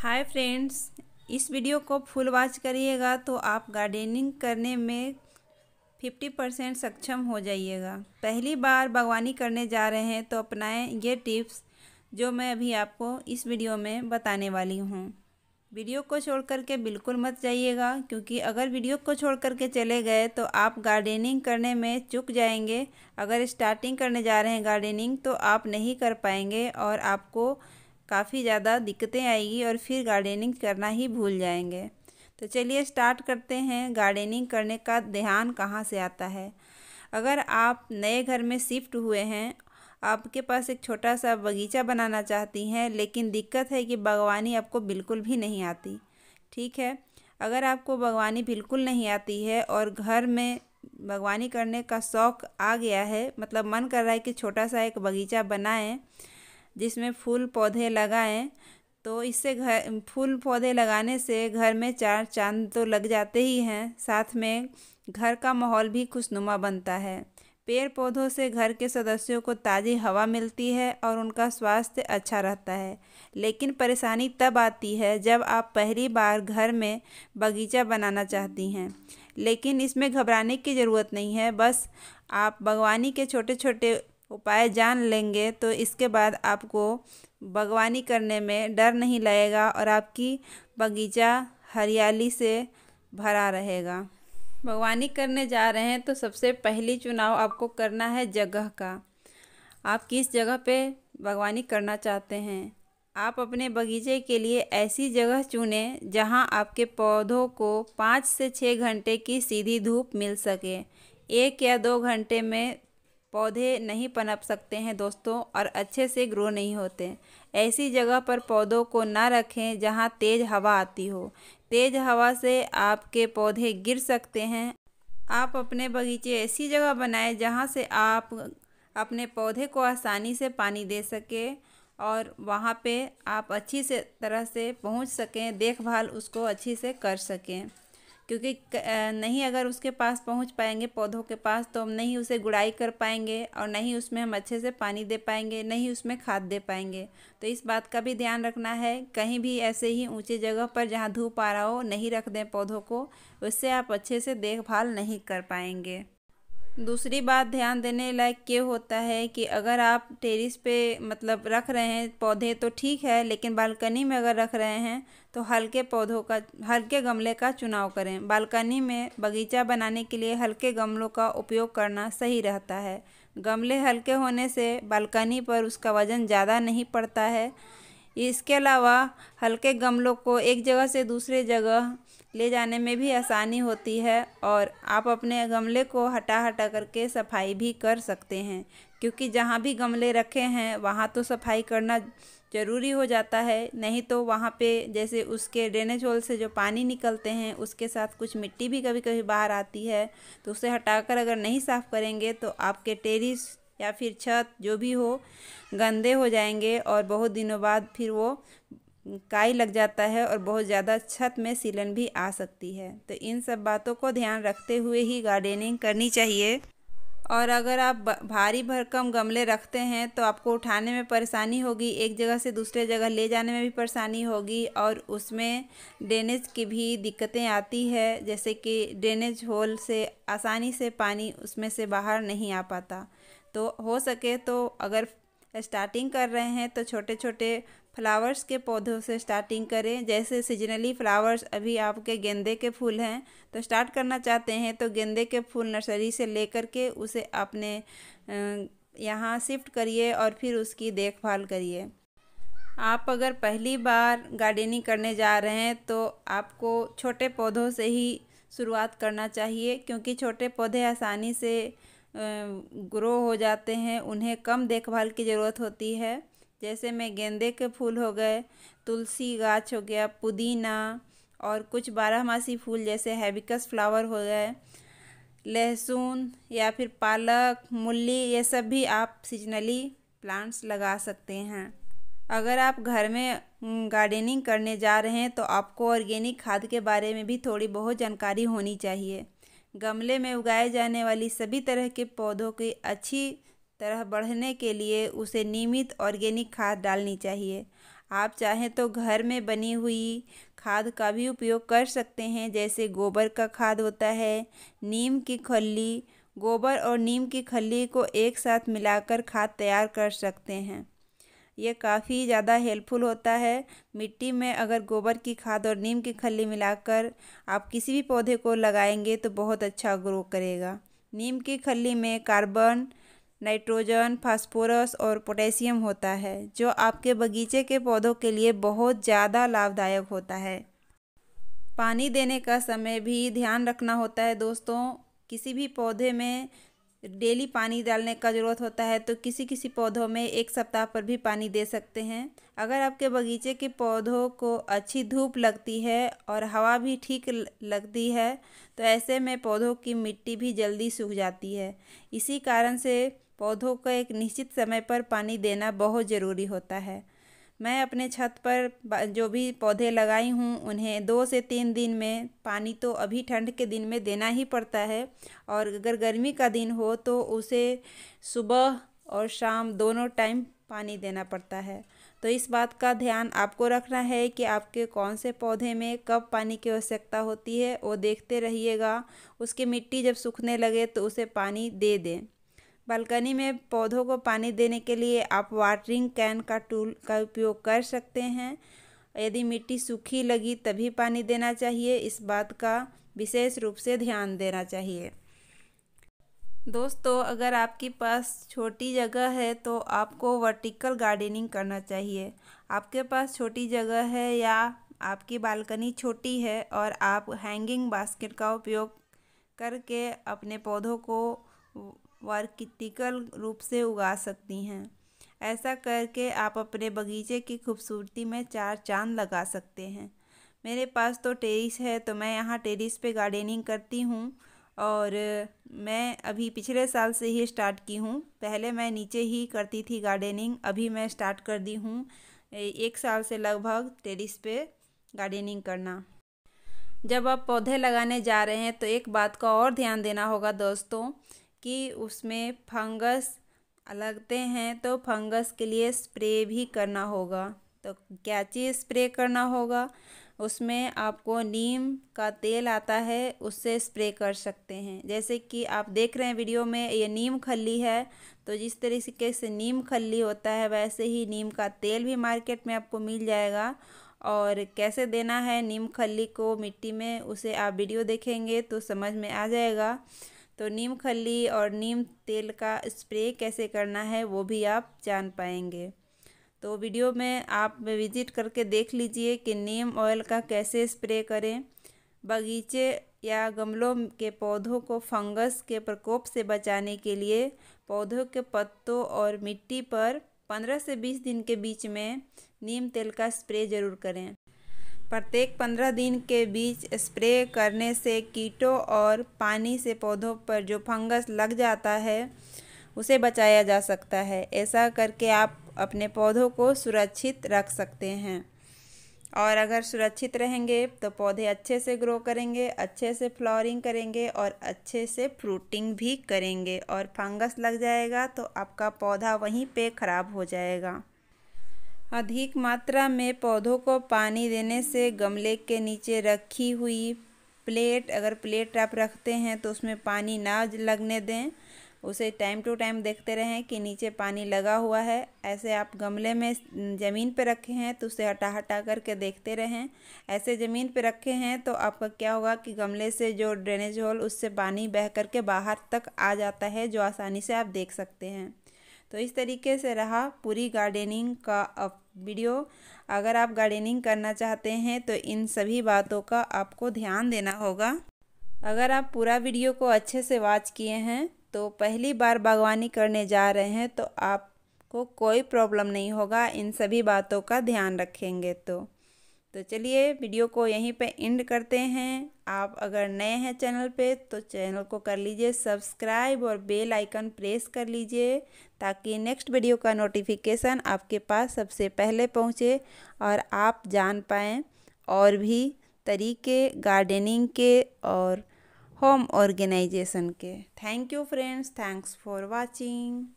हाय friends इस video को full watch करिएगा तो आप गार्डनिंग करने में 50 परसेंट सक्षम हो जाइएगा पहली बार बागवानी करने जा रहे हैं तो अपनाएं ये टिप्स जो मैं अभी आपको इस वीडियो में बताने वाली हूँ वीडियो को छोड़ करके बिल्कुल मत जाइएगा क्योंकि अगर वीडियो को छोड़ करके चले गए तो आप गार्डनिंग करने में चुक जाएंगे अगर स्टार्टिंग करने जा रहे हैं गार्डनिंग तो आप नहीं कर पाएंगे और आपको काफ़ी ज़्यादा दिक्कतें आएगी और फिर गार्डनिंग करना ही भूल जाएंगे तो चलिए स्टार्ट करते हैं गार्डनिंग करने का ध्यान कहाँ से आता है अगर आप नए घर में शिफ्ट हुए हैं आपके पास एक छोटा सा बगीचा बनाना चाहती हैं लेकिन दिक्कत है कि बागवानी आपको बिल्कुल भी नहीं आती ठीक है अगर आपको बागवानी बिल्कुल नहीं आती है और घर में बागवानी करने का शौक़ आ गया है मतलब मन कर रहा है कि छोटा सा एक बगीचा बनाएं जिसमें फूल पौधे लगाएं तो इससे घर फूल पौधे लगाने से घर में चार चांद तो लग जाते ही हैं साथ में घर का माहौल भी खुशनुमा बनता है पेड़ पौधों से घर के सदस्यों को ताज़ी हवा मिलती है और उनका स्वास्थ्य अच्छा रहता है लेकिन परेशानी तब आती है जब आप पहली बार घर में बगीचा बनाना चाहती हैं लेकिन इसमें घबराने की ज़रूरत नहीं है बस आप बागवानी के छोटे छोटे उपाय जान लेंगे तो इसके बाद आपको बागवानी करने में डर नहीं लगेगा और आपकी बगीचा हरियाली से भरा रहेगा बागवानी करने जा रहे हैं तो सबसे पहली चुनाव आपको करना है जगह का आप किस जगह पे बागवानी करना चाहते हैं आप अपने बगीचे के लिए ऐसी जगह चुनें जहां आपके पौधों को पाँच से छः घंटे की सीधी धूप मिल सके एक या दो घंटे में पौधे नहीं पनप सकते हैं दोस्तों और अच्छे से ग्रो नहीं होते ऐसी जगह पर पौधों को ना रखें जहां तेज़ हवा आती हो तेज़ हवा से आपके पौधे गिर सकते हैं आप अपने बगीचे ऐसी जगह बनाएं जहां से आप अपने पौधे को आसानी से पानी दे सके और वहाँ पे आप अच्छी से तरह से पहुँच सकें देखभाल उसको अच्छी से कर सकें क्योंकि नहीं अगर उसके पास पहुंच पाएंगे पौधों के पास तो हम नहीं उसे गुड़ाई कर पाएंगे और नहीं उसमें हम अच्छे से पानी दे पाएंगे नहीं उसमें खाद दे पाएंगे तो इस बात का भी ध्यान रखना है कहीं भी ऐसे ही ऊंचे जगह पर जहाँ धूप आ रहा हो नहीं रख दें पौधों को उससे आप अच्छे से देखभाल नहीं कर पाएंगे दूसरी बात ध्यान देने लायक ये होता है कि अगर आप टेरिस पे मतलब रख रहे हैं पौधे तो ठीक है लेकिन बालकनी में अगर रख रहे हैं तो हल्के पौधों का हल्के गमले का चुनाव करें बालकनी में बगीचा बनाने के लिए हल्के गमलों का उपयोग करना सही रहता है गमले हल्के होने से बालकनी पर उसका वज़न ज़्यादा नहीं पड़ता है इसके अलावा हल्के गमलों को एक जगह से दूसरे जगह ले जाने में भी आसानी होती है और आप अपने गमले को हटा हटा करके सफाई भी कर सकते हैं क्योंकि जहाँ भी गमले रखे हैं वहाँ तो सफाई करना ज़रूरी हो जाता है नहीं तो वहाँ पे जैसे उसके ड्रेनेज होल से जो पानी निकलते हैं उसके साथ कुछ मिट्टी भी कभी कभी बाहर आती है तो उसे हटाकर अगर नहीं साफ़ करेंगे तो आपके टेरिस या फिर छत जो भी हो गंदे हो जाएंगे और बहुत दिनों बाद फिर वो काई लग जाता है और बहुत ज़्यादा छत में सीलन भी आ सकती है तो इन सब बातों को ध्यान रखते हुए ही गार्डनिंग करनी चाहिए और अगर आप भारी भरकम गमले रखते हैं तो आपको उठाने में परेशानी होगी एक जगह से दूसरे जगह ले जाने में भी परेशानी होगी और उसमें ड्रेनेज की भी दिक्कतें आती है जैसे कि ड्रेनेज होल से आसानी से पानी उसमें से बाहर नहीं आ पाता तो हो सके तो अगर स्टार्टिंग कर रहे हैं तो छोटे छोटे फ्लावर्स के पौधों से स्टार्टिंग करें जैसे सीजनली फ्लावर्स अभी आपके गेंदे के फूल हैं तो स्टार्ट करना चाहते हैं तो गेंदे के फूल नर्सरी से लेकर के उसे अपने यहाँ शिफ्ट करिए और फिर उसकी देखभाल करिए आप अगर पहली बार गार्डनिंग करने जा रहे हैं तो आपको छोटे पौधों से ही शुरुआत करना चाहिए क्योंकि छोटे पौधे आसानी से ग्रो हो जाते हैं उन्हें कम देखभाल की ज़रूरत होती है जैसे में गेंदे के फूल हो गए तुलसी गाछ हो गया पुदीना और कुछ बारहमासी फूल जैसे हैबिकस फ्लावर हो गए लहसुन या फिर पालक मूली ये सब भी आप सीजनली प्लांट्स लगा सकते हैं अगर आप घर में गार्डनिंग करने जा रहे हैं तो आपको ऑर्गेनिक खाद के बारे में भी थोड़ी बहुत जानकारी होनी चाहिए गमले में उगाए जाने वाली सभी तरह के पौधों की अच्छी तरह बढ़ने के लिए उसे नियमित ऑर्गेनिक खाद डालनी चाहिए आप चाहें तो घर में बनी हुई खाद का भी उपयोग कर सकते हैं जैसे गोबर का खाद होता है नीम की खली गोबर और नीम की खली को एक साथ मिलाकर खाद तैयार कर सकते हैं यह काफ़ी ज़्यादा हेल्पफुल होता है मिट्टी में अगर गोबर की खाद और नीम की खली मिलाकर आप किसी भी पौधे को लगाएंगे तो बहुत अच्छा ग्रो करेगा नीम की खली में कार्बन नाइट्रोजन फास्फोरस और पोटेशियम होता है जो आपके बगीचे के पौधों के लिए बहुत ज़्यादा लाभदायक होता है पानी देने का समय भी ध्यान रखना होता है दोस्तों किसी भी पौधे में डेली पानी डालने का ज़रूरत होता है तो किसी किसी पौधों में एक सप्ताह पर भी पानी दे सकते हैं अगर आपके बगीचे के पौधों को अच्छी धूप लगती है और हवा भी ठीक लगती है तो ऐसे में पौधों की मिट्टी भी जल्दी सूख जाती है इसी कारण से पौधों को एक निश्चित समय पर पानी देना बहुत ज़रूरी होता है मैं अपने छत पर जो भी पौधे लगाई हूँ उन्हें दो से तीन दिन में पानी तो अभी ठंड के दिन में देना ही पड़ता है और अगर गर्मी का दिन हो तो उसे सुबह और शाम दोनों टाइम पानी देना पड़ता है तो इस बात का ध्यान आपको रखना है कि आपके कौन से पौधे में कब पानी की आवश्यकता होती है वो देखते रहिएगा उसकी मिट्टी जब सूखने लगे तो उसे पानी दे दें बालकनी में पौधों को पानी देने के लिए आप वाटरिंग कैन का टूल का उपयोग कर सकते हैं यदि मिट्टी सूखी लगी तभी पानी देना चाहिए इस बात का विशेष रूप से ध्यान देना चाहिए दोस्तों अगर आपके पास छोटी जगह है तो आपको वर्टिकल गार्डनिंग करना चाहिए आपके पास छोटी जगह है या आपकी बालकनी छोटी है और आप हैंगिंग बास्केट का उपयोग करके अपने पौधों को वर्तिकल रूप से उगा सकती हैं ऐसा करके आप अपने बगीचे की खूबसूरती में चार चांद लगा सकते हैं मेरे पास तो टेरिस है तो मैं यहाँ टेरिस पे गार्डनिंग करती हूँ और मैं अभी पिछले साल से ही स्टार्ट की हूँ पहले मैं नीचे ही करती थी गार्डनिंग अभी मैं स्टार्ट कर दी हूँ एक साल से लगभग टेरिस पे गार्डनिंग करना जब आप पौधे लगाने जा रहे हैं तो एक बात का और ध्यान देना होगा दोस्तों कि उसमें फंगस लगते हैं तो फंगस के लिए स्प्रे भी करना होगा तो क्या चीज़ स्प्रे करना होगा उसमें आपको नीम का तेल आता है उससे स्प्रे कर सकते हैं जैसे कि आप देख रहे हैं वीडियो में ये नीम खली है तो जिस तरीके से नीम खली होता है वैसे ही नीम का तेल भी मार्केट में आपको मिल जाएगा और कैसे देना है नीम खली को मिट्टी में उसे आप वीडियो देखेंगे तो समझ में आ जाएगा तो नीम खली और नीम तेल का स्प्रे कैसे करना है वो भी आप जान पाएंगे तो वीडियो में आप विज़िट करके देख लीजिए कि नीम ऑयल का कैसे स्प्रे करें बगीचे या गमलों के पौधों को फंगस के प्रकोप से बचाने के लिए पौधों के पत्तों और मिट्टी पर 15 से 20 दिन के बीच में नीम तेल का स्प्रे ज़रूर करें प्रत्येक पंद्रह दिन के बीच स्प्रे करने से कीटों और पानी से पौधों पर जो फंगस लग जाता है उसे बचाया जा सकता है ऐसा करके आप अपने पौधों को सुरक्षित रख सकते हैं और अगर सुरक्षित रहेंगे तो पौधे अच्छे से ग्रो करेंगे अच्छे से फ्लॉरिंग करेंगे और अच्छे से फ्रूटिंग भी करेंगे और फंगस लग जाएगा तो आपका पौधा वहीं पे ख़राब हो जाएगा अधिक मात्रा में पौधों को पानी देने से गमले के नीचे रखी हुई प्लेट अगर प्लेट आप रखते हैं तो उसमें पानी ना लगने दें उसे टाइम टू टाइम देखते रहें कि नीचे पानी लगा हुआ है ऐसे आप गमले में ज़मीन पर रखे हैं तो उसे हटा हटा करके देखते रहें ऐसे ज़मीन पर रखे हैं तो आपका क्या होगा कि गमले से जो ड्रेनेज होल उससे पानी बह करके बाहर तक आ जाता है जो आसानी से आप देख सकते हैं तो इस तरीके से रहा पूरी गार्डनिंग का वीडियो अगर आप गार्डनिंग करना चाहते हैं तो इन सभी बातों का आपको ध्यान देना होगा अगर आप पूरा वीडियो को अच्छे से वॉच किए हैं तो पहली बार बागवानी करने जा रहे हैं तो आपको कोई प्रॉब्लम नहीं होगा इन सभी बातों का ध्यान रखेंगे तो तो चलिए वीडियो को यहीं पे एंड करते हैं आप अगर नए हैं चैनल पे तो चैनल को कर लीजिए सब्सक्राइब और बेल आइकन प्रेस कर लीजिए ताकि नेक्स्ट वीडियो का नोटिफिकेशन आपके पास सबसे पहले पहुँचे और आप जान पाएँ और भी तरीके गार्डनिंग के और होम ऑर्गेनाइजेशन के thank you friends thanks for watching